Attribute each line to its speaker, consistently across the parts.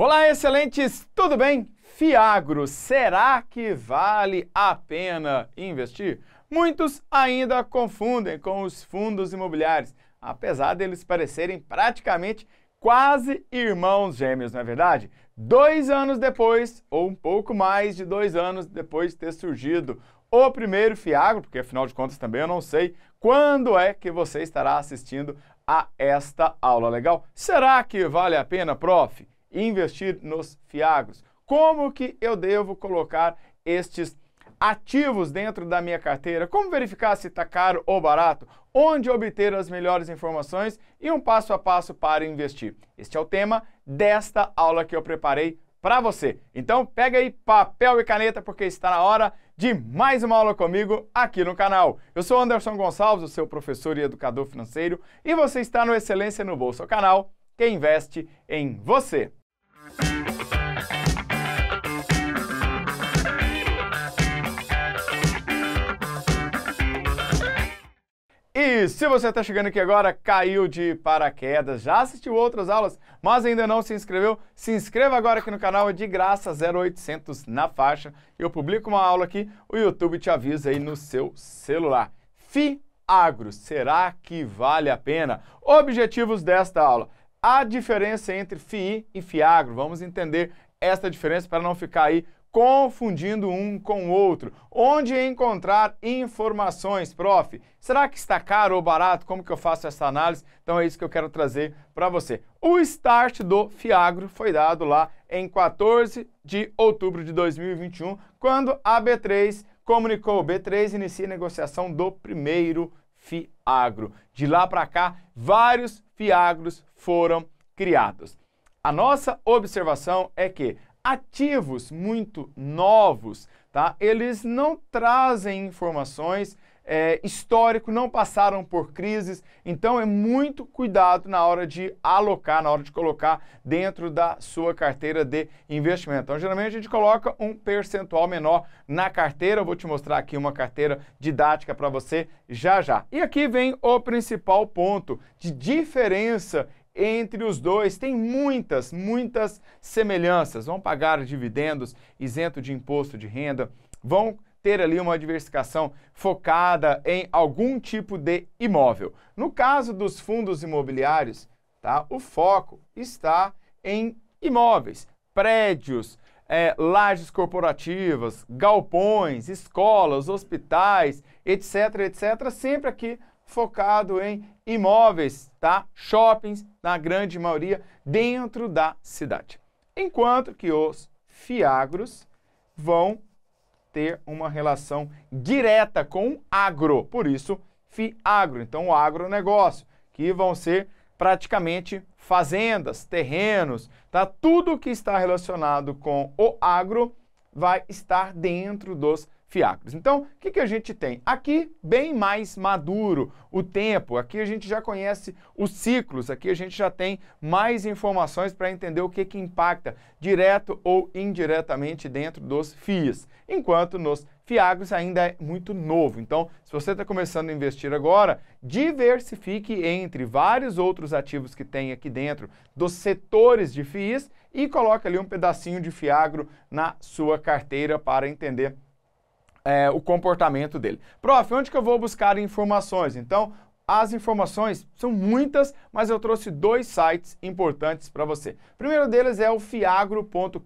Speaker 1: Olá, excelentes! Tudo bem? Fiagro, será que vale a pena investir? Muitos ainda confundem com os fundos imobiliários, apesar deles parecerem praticamente quase irmãos gêmeos, não é verdade? Dois anos depois, ou um pouco mais de dois anos depois de ter surgido o primeiro Fiagro, porque afinal de contas também eu não sei quando é que você estará assistindo a esta aula, legal? Será que vale a pena, prof? investir nos fiagros. Como que eu devo colocar estes ativos dentro da minha carteira? Como verificar se está caro ou barato? Onde obter as melhores informações e um passo a passo para investir? Este é o tema desta aula que eu preparei para você. Então pega aí papel e caneta porque está na hora de mais uma aula comigo aqui no canal. Eu sou Anderson Gonçalves, o seu professor e educador financeiro, e você está no Excelência no Bolsa, o canal que investe em você. E se você está chegando aqui agora, caiu de paraquedas, já assistiu outras aulas, mas ainda não se inscreveu, se inscreva agora aqui no canal, é de graça, 0800 na faixa. Eu publico uma aula aqui, o YouTube te avisa aí no seu celular. Fiagro será que vale a pena? Objetivos desta aula a diferença entre FII e FIAGRO. Vamos entender esta diferença para não ficar aí confundindo um com o outro. Onde encontrar informações, prof? Será que está caro ou barato? Como que eu faço essa análise? Então é isso que eu quero trazer para você. O start do Fiagro foi dado lá em 14 de outubro de 2021, quando a B3 comunicou, B3 inicia a negociação do primeiro Fiagro. De lá para cá, vários Fiagros foram criados. A nossa observação é que ativos muito novos, tá? Eles não trazem informações é, histórico, não passaram por crises, então é muito cuidado na hora de alocar, na hora de colocar dentro da sua carteira de investimento. Então, geralmente a gente coloca um percentual menor na carteira. Eu vou te mostrar aqui uma carteira didática para você já já. E aqui vem o principal ponto de diferença entre os dois. Tem muitas, muitas semelhanças. Vão pagar dividendos isento de imposto de renda, vão ter ali uma diversificação focada em algum tipo de imóvel. No caso dos fundos imobiliários, tá? o foco está em imóveis, prédios, é, lajes corporativas, galpões, escolas, hospitais, etc, etc, sempre aqui focado em imóveis, tá? Shoppings, na grande maioria, dentro da cidade. Enquanto que os fiagros vão ter uma relação direta com o agro, por isso FIAGRO, então o agronegócio, que vão ser praticamente fazendas, terrenos, tá? Tudo que está relacionado com o agro vai estar dentro dos fiacres. Então, o que, que a gente tem? Aqui, bem mais maduro o tempo, aqui a gente já conhece os ciclos, aqui a gente já tem mais informações para entender o que, que impacta direto ou indiretamente dentro dos FIIs, enquanto nos Fiagros ainda é muito novo. Então, se você está começando a investir agora, diversifique entre vários outros ativos que tem aqui dentro dos setores de FIIs e coloque ali um pedacinho de Fiagro na sua carteira para entender é, o comportamento dele. Prof, onde que eu vou buscar informações? Então, as informações são muitas, mas eu trouxe dois sites importantes para você. O primeiro deles é o fiagro.com.br,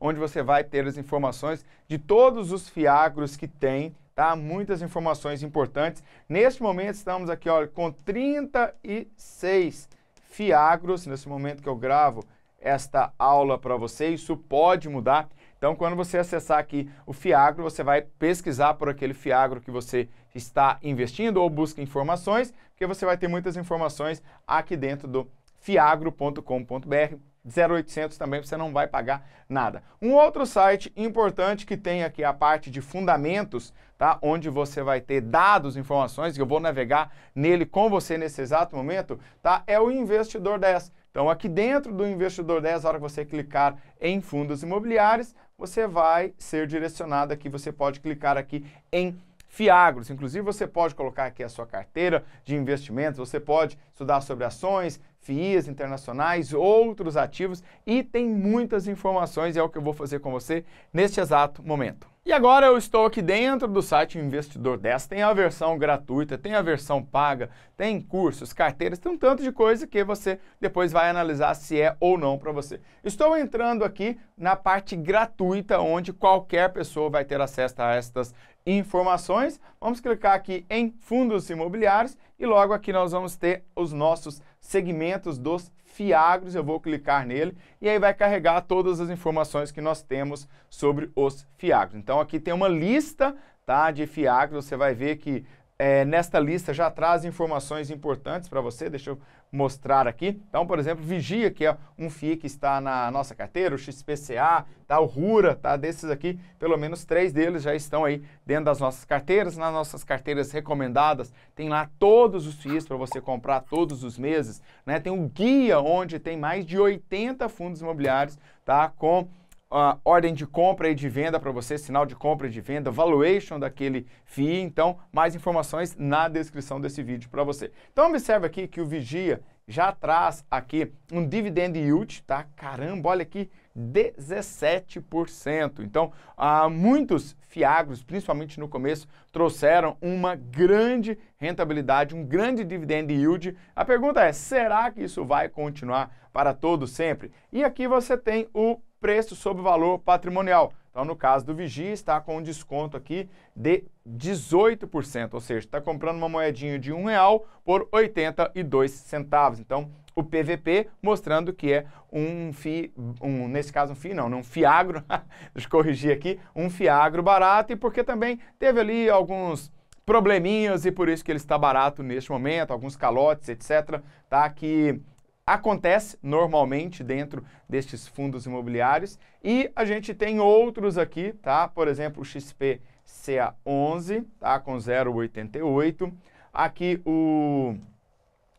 Speaker 1: onde você vai ter as informações de todos os fiagros que tem, tá? Muitas informações importantes. Neste momento estamos aqui, olha, com 36 fiagros, nesse momento que eu gravo esta aula para você, isso pode mudar. Então, quando você acessar aqui o Fiagro, você vai pesquisar por aquele Fiagro que você está investindo ou busca informações, porque você vai ter muitas informações aqui dentro do fiagro.com.br. 0800 também, você não vai pagar nada. Um outro site importante que tem aqui a parte de fundamentos, tá? Onde você vai ter dados, informações, que eu vou navegar nele com você nesse exato momento, tá? É o Investidor 10. Então, aqui dentro do Investidor 10, a hora que você clicar em fundos imobiliários, você vai ser direcionado aqui, você pode clicar aqui em Fiagros. Inclusive, você pode colocar aqui a sua carteira de investimentos, você pode estudar sobre ações, FIIs internacionais, outros ativos e tem muitas informações e é o que eu vou fazer com você neste exato momento. E agora eu estou aqui dentro do site Investidor 10. Tem a versão gratuita, tem a versão paga, tem cursos, carteiras, tem um tanto de coisa que você depois vai analisar se é ou não para você. Estou entrando aqui na parte gratuita, onde qualquer pessoa vai ter acesso a estas informações. Vamos clicar aqui em fundos imobiliários e logo aqui nós vamos ter os nossos segmentos dos Fiagros, eu vou clicar nele e aí vai carregar todas as informações que nós temos sobre os Fiagros. Então aqui tem uma lista tá, de Fiagros, você vai ver que é, nesta lista já traz informações importantes para você. Deixa eu mostrar aqui. Então, por exemplo, Vigia, que é um FII que está na nossa carteira, o XPCA, tá, o Rura, tá, desses aqui, pelo menos três deles já estão aí dentro das nossas carteiras, nas nossas carteiras recomendadas. Tem lá todos os FIIs para você comprar todos os meses. Né? Tem um guia onde tem mais de 80 fundos imobiliários tá, com uh, ordem de compra e de venda para você, sinal de compra e de venda, valuation daquele FII. Então, mais informações na descrição desse vídeo para você. Então, observe aqui que o Vigia já traz aqui um dividend yield, tá? Caramba, olha aqui, 17%. Então, ah, muitos fiagros, principalmente no começo, trouxeram uma grande rentabilidade, um grande dividend yield. A pergunta é, será que isso vai continuar para todo sempre? E aqui você tem o preço sobre o valor patrimonial. Então, no caso do Vigia, está com um desconto aqui de 18%, ou seja, está comprando uma moedinha de um real por 82 centavos. Então, o PVP mostrando que é um FI, um, nesse caso um FI não, não né, um FIAGRO, deixa eu corrigir aqui, um FIAGRO barato e porque também teve ali alguns probleminhas e por isso que ele está barato neste momento, alguns calotes, etc, tá, que acontece normalmente dentro destes fundos imobiliários. E a gente tem outros aqui, tá? Por exemplo, o XPCA11, tá? Com 0,88. Aqui o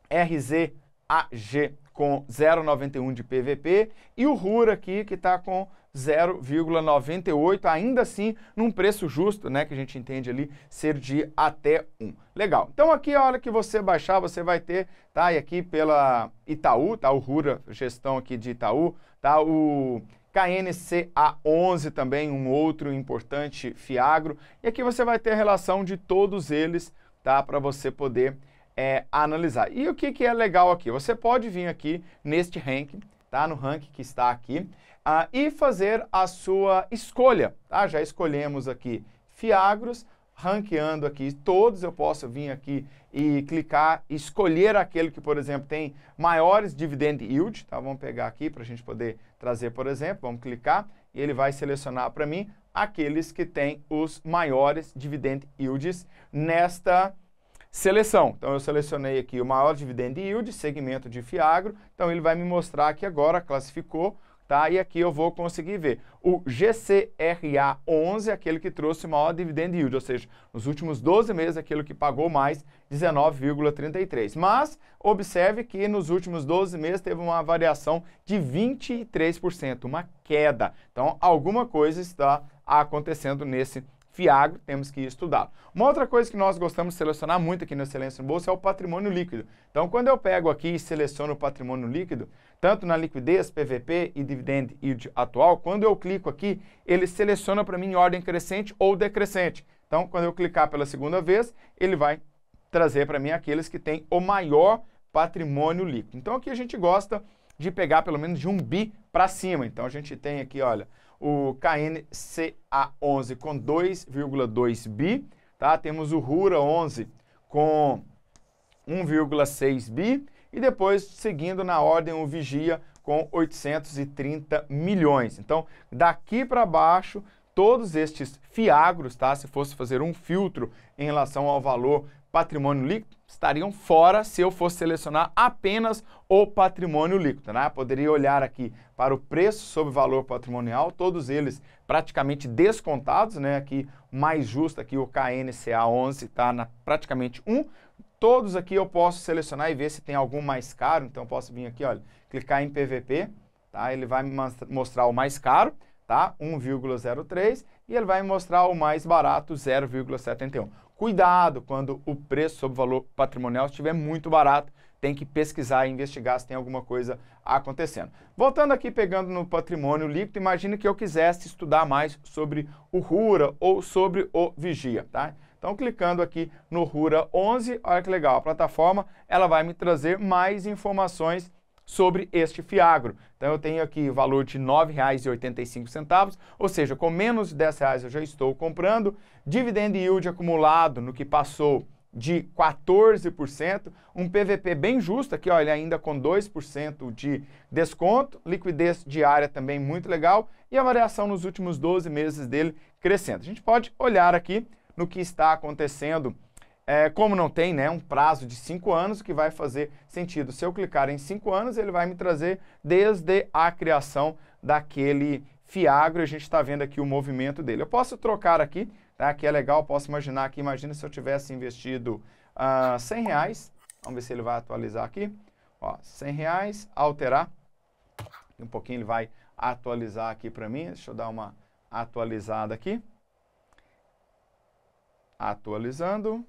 Speaker 1: RZAG com 0,91 de PVP e o RUR aqui que está com 0,98, ainda assim num preço justo, né, que a gente entende ali ser de até 1. Legal. Então aqui a hora que você baixar, você vai ter, tá, e aqui pela Itaú, tá, o Rura, gestão aqui de Itaú, tá, o KNCA11 também, um outro importante fiagro. E aqui você vai ter a relação de todos eles, tá, para você poder é, analisar. E o que, que é legal aqui? Você pode vir aqui neste ranking, tá, no ranking que está aqui, e fazer a sua escolha. Tá? Já escolhemos aqui Fiagros, ranqueando aqui todos, eu posso vir aqui e clicar, escolher aquele que, por exemplo, tem maiores dividend yield, tá? Vamos pegar aqui para a gente poder trazer, por exemplo, vamos clicar e ele vai selecionar para mim aqueles que têm os maiores dividend yields nesta seleção. Então, eu selecionei aqui o maior dividend yield, segmento de Fiagro, então ele vai me mostrar aqui agora, classificou tá? E aqui eu vou conseguir ver. O GCRA11 é aquele que trouxe maior dividend yield, ou seja, nos últimos 12 meses aquilo que pagou mais, 19,33. Mas observe que nos últimos 12 meses teve uma variação de 23%, uma queda. Então alguma coisa está acontecendo nesse Fiagro, temos que estudá-lo. Uma outra coisa que nós gostamos de selecionar muito aqui no Excelência no Bolsa é o patrimônio líquido. Então, quando eu pego aqui e seleciono o patrimônio líquido, tanto na liquidez, PVP e dividend yield atual, quando eu clico aqui, ele seleciona para mim em ordem crescente ou decrescente. Então, quando eu clicar pela segunda vez, ele vai trazer para mim aqueles que têm o maior patrimônio líquido. Então, aqui a gente gosta de pegar pelo menos de um bi para cima. Então, a gente tem aqui, olha, o KNCA11 com 2,2 bi, tá? Temos o RURA11 com 1,6 bi e depois seguindo na ordem o Vigia com 830 milhões. Então, daqui para baixo, todos estes fiagros, tá? Se fosse fazer um filtro em relação ao valor patrimônio líquido, estariam fora se eu fosse selecionar apenas o patrimônio líquido. Né? Poderia olhar aqui para o preço sobre o valor patrimonial, todos eles praticamente descontados, né? aqui mais justo, aqui o KNCA11 está praticamente 1, todos aqui eu posso selecionar e ver se tem algum mais caro, então eu posso vir aqui, olha, clicar em PVP, tá? tá? ele vai me mostrar o mais caro, tá? 1,03 e ele vai mostrar o mais barato 0,71. Cuidado quando o preço sobre o valor patrimonial estiver muito barato, tem que pesquisar e investigar se tem alguma coisa acontecendo. Voltando aqui, pegando no patrimônio líquido, imagine que eu quisesse estudar mais sobre o RURA ou sobre o Vigia, tá? Então, clicando aqui no RURA 11, olha que legal, a plataforma ela vai me trazer mais informações sobre este fiagro. Então eu tenho aqui o valor de R$ 9,85, ou seja, com menos de R$ 10,00 eu já estou comprando. Dividend yield acumulado no que passou de 14%, um PVP bem justo aqui, olha, ainda com 2% de desconto, liquidez diária também muito legal e a variação nos últimos 12 meses dele crescendo. A gente pode olhar aqui no que está acontecendo é, como não tem né, um prazo de 5 anos, o que vai fazer sentido? Se eu clicar em 5 anos, ele vai me trazer desde a criação daquele Fiagro, a gente está vendo aqui o movimento dele. Eu posso trocar aqui, tá? que é legal, posso imaginar aqui, imagina se eu tivesse investido uh, ah, 100 reais, vamos ver se ele vai atualizar aqui, ó, 100 reais, alterar, um pouquinho ele vai atualizar aqui para mim, deixa eu dar uma atualizada aqui, atualizando,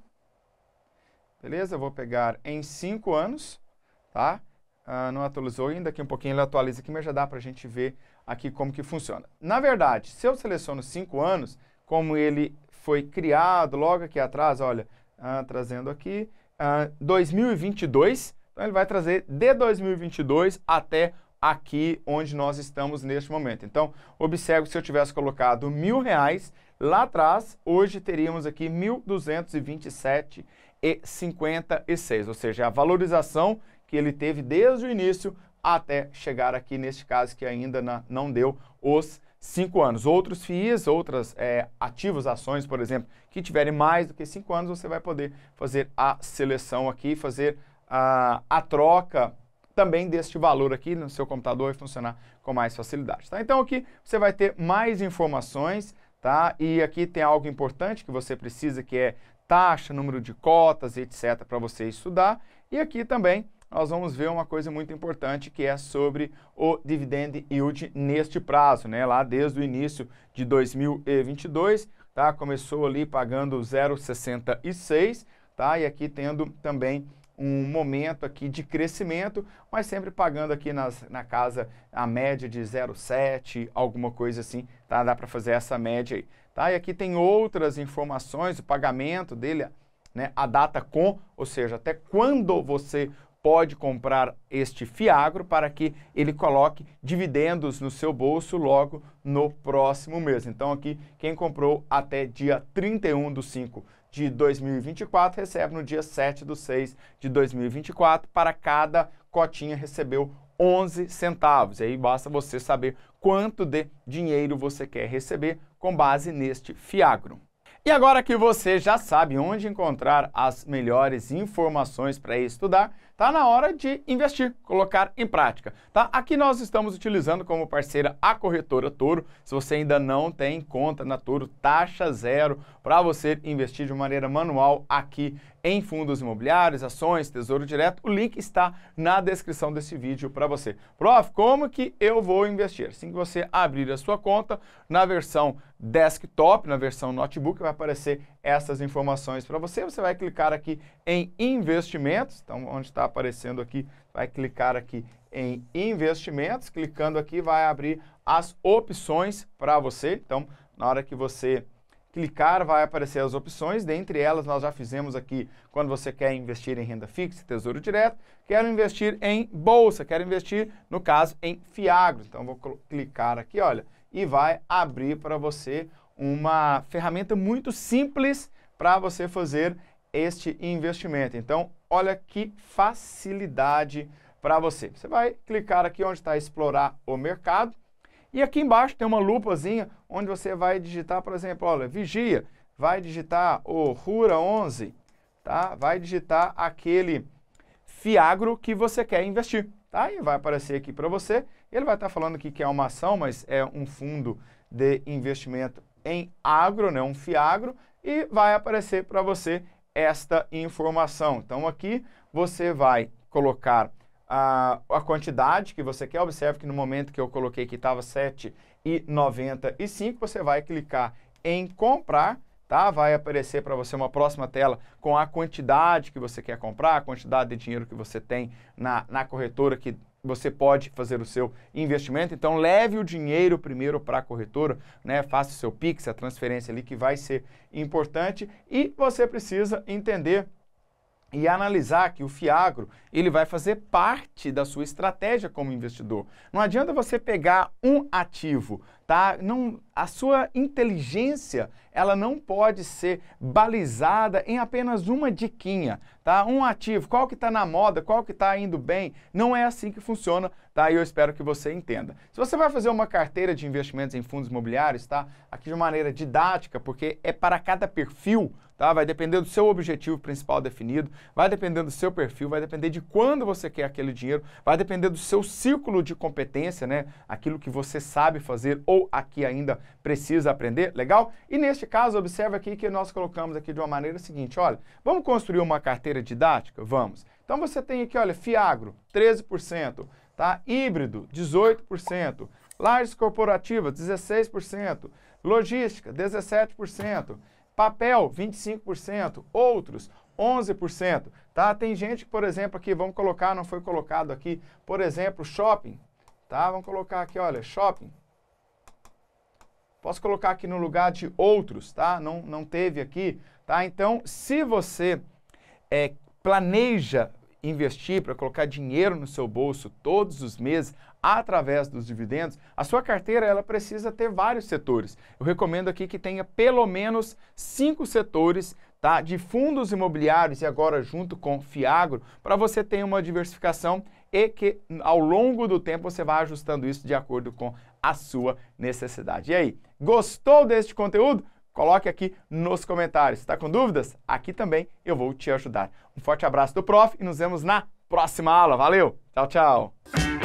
Speaker 1: beleza? Eu vou pegar em 5 anos, tá? Ah, não atualizou ainda, daqui um pouquinho ele atualiza aqui, mas já dá para a gente ver aqui como que funciona. Na verdade, se eu seleciono 5 anos, como ele foi criado logo aqui atrás, olha, ah, trazendo aqui, 2022, ah, então ele vai trazer de 2022 até aqui onde nós estamos neste momento. Então, observe que se eu tivesse colocado mil reais lá atrás, hoje teríamos aqui R$ 1.227 e 56, ou seja, a valorização que ele teve desde o início até chegar aqui neste caso que ainda na, não deu os cinco anos. Outros FIIs, outras é, ativos, ações, por exemplo, que tiverem mais do que cinco anos, você vai poder fazer a seleção aqui, fazer a, a troca também deste valor aqui no seu computador e funcionar com mais facilidade. Tá? Então aqui você vai ter mais informações, tá? E aqui tem algo importante que você precisa, que é taxa, número de cotas, etc., para você estudar. E aqui também nós vamos ver uma coisa muito importante que é sobre o dividend yield neste prazo, né? Lá desde o início de 2022, tá? Começou ali pagando 0,66, tá? E aqui tendo também um momento aqui de crescimento, mas sempre pagando aqui nas, na casa a média de 0,7, alguma coisa assim, tá? Dá para fazer essa média aí, tá? E aqui tem outras informações, o pagamento dele, né? A data com, ou seja, até quando você pode comprar este fiagro para que ele coloque dividendos no seu bolso logo no próximo mês. Então aqui, quem comprou até dia 31 do 5 de 2024 recebe no dia 7 do 6 de 2024. Para cada cotinha recebeu 11 centavos. E aí basta você saber quanto de dinheiro você quer receber com base neste Fiagro. E agora que você já sabe onde encontrar as melhores informações para estudar, Está na hora de investir, colocar em prática. Tá? Aqui nós estamos utilizando como parceira a corretora Toro. Se você ainda não tem conta na Toro, taxa zero para você investir de maneira manual aqui em fundos imobiliários, ações, tesouro direto, o link está na descrição desse vídeo para você. Prof, como que eu vou investir? Assim que você abrir a sua conta, na versão desktop, na versão notebook, vai aparecer essas informações para você. Você vai clicar aqui em investimentos, então onde está aparecendo aqui, vai clicar aqui em investimentos, clicando aqui vai abrir as opções para você. Então, na hora que você clicar, vai aparecer as opções. Dentre elas, nós já fizemos aqui quando você quer investir em renda fixa, tesouro direto. Quero investir em bolsa, quero investir, no caso, em Fiagro. Então, vou clicar aqui, olha, e vai abrir para você uma ferramenta muito simples para você fazer este investimento. Então, olha que facilidade para você. Você vai clicar aqui onde está explorar o mercado e aqui embaixo tem uma lupazinha onde você vai digitar, por exemplo, olha, vigia, vai digitar o Rura 11, tá? Vai digitar aquele fiagro que você quer investir, tá? E vai aparecer aqui para você. Ele vai estar tá falando aqui que é uma ação, mas é um fundo de investimento em agro, né? Um fiagro e vai aparecer para você esta informação. Então aqui você vai colocar a, a quantidade que você quer. Observe que no momento que eu coloquei que estava 7,95, você vai clicar em comprar, tá? Vai aparecer para você uma próxima tela com a quantidade que você quer comprar, a quantidade de dinheiro que você tem na, na corretora que você pode fazer o seu investimento. Então, leve o dinheiro primeiro para a corretora, né? faça o seu PIX, a transferência ali, que vai ser importante. E você precisa entender e analisar que o Fiagro ele vai fazer parte da sua estratégia como investidor. Não adianta você pegar um ativo, tá? Não, a sua inteligência, ela não pode ser balizada em apenas uma diquinha, tá? Um ativo, qual que está na moda, qual que está indo bem, não é assim que funciona, tá? E eu espero que você entenda. Se você vai fazer uma carteira de investimentos em fundos imobiliários, tá? Aqui de maneira didática, porque é para cada perfil, tá? Vai depender do seu objetivo principal definido, vai depender do seu perfil, vai depender de quando você quer aquele dinheiro, vai depender do seu círculo de competência, né? Aquilo que você sabe fazer ou ou aqui ainda precisa aprender, legal? E neste caso, observa aqui que nós colocamos aqui de uma maneira seguinte, olha, vamos construir uma carteira didática? Vamos. Então você tem aqui, olha, Fiagro, 13%, tá? Híbrido, 18%, Lares corporativas, 16%, logística, 17%, papel, 25%, outros, 11%, tá? Tem gente, por exemplo, aqui, vamos colocar, não foi colocado aqui, por exemplo, shopping, tá? Vamos colocar aqui, olha, shopping, Posso colocar aqui no lugar de outros, tá? Não, não teve aqui, tá? Então, se você é, planeja investir, para colocar dinheiro no seu bolso todos os meses através dos dividendos, a sua carteira ela precisa ter vários setores. Eu recomendo aqui que tenha pelo menos cinco setores tá, de fundos imobiliários e agora junto com Fiagro, para você ter uma diversificação e que ao longo do tempo você vai ajustando isso de acordo com a sua necessidade. E aí, gostou deste conteúdo? Coloque aqui nos comentários. Está com dúvidas? Aqui também eu vou te ajudar. Um forte abraço do prof e nos vemos na próxima aula. Valeu! Tchau, tchau!